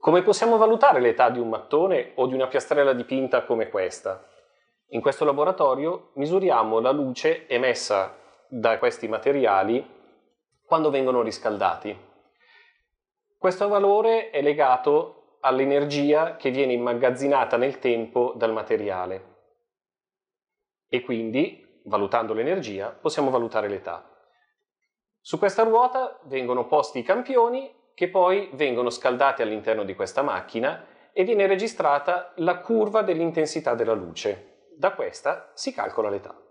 Come possiamo valutare l'età di un mattone o di una piastrella dipinta come questa? In questo laboratorio misuriamo la luce emessa da questi materiali quando vengono riscaldati. Questo valore è legato all'energia che viene immagazzinata nel tempo dal materiale e quindi, valutando l'energia, possiamo valutare l'età. Su questa ruota vengono posti i campioni che poi vengono scaldate all'interno di questa macchina e viene registrata la curva dell'intensità della luce. Da questa si calcola l'età.